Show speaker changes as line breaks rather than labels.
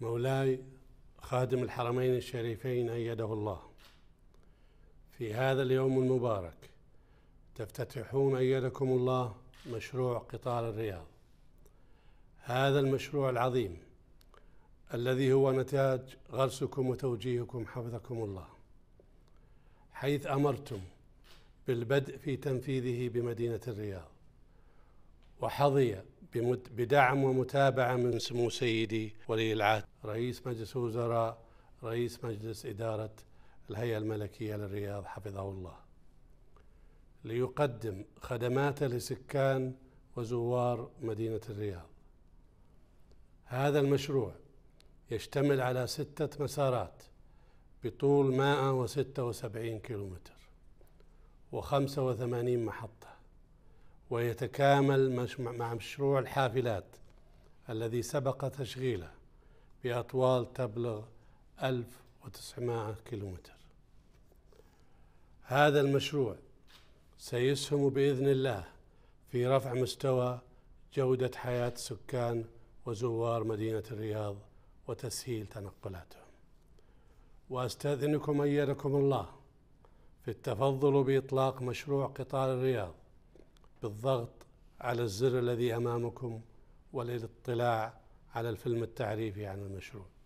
مولاي خادم الحرمين الشريفين أيده الله في هذا اليوم المبارك تفتتحون أيدكم الله مشروع قطار الرياض هذا المشروع العظيم الذي هو نتاج غرسكم وتوجيهكم حفظكم الله حيث أمرتم بالبدء في تنفيذه بمدينة الرياض وحظي بدعم ومتابعة من سمو سيدي ولي العهد رئيس مجلس الوزراء رئيس مجلس إدارة الهيئة الملكية للرياض حفظه الله ليقدم خدماته لسكان وزوار مدينة الرياض هذا المشروع يشتمل على ستة مسارات بطول 176 كيلومتر و85 محطة ويتكامل مع مشروع الحافلات الذي سبق تشغيله بأطوال تبلغ 1900 كيلومتر هذا المشروع سيسهم بإذن الله في رفع مستوى جودة حياة سكان وزوار مدينة الرياض وتسهيل تنقلاتهم وأستأذنكم أيدكم الله في التفضل بإطلاق مشروع قطار الرياض بالضغط على الزر الذي امامكم وللاطلاع على الفيلم التعريفي عن المشروع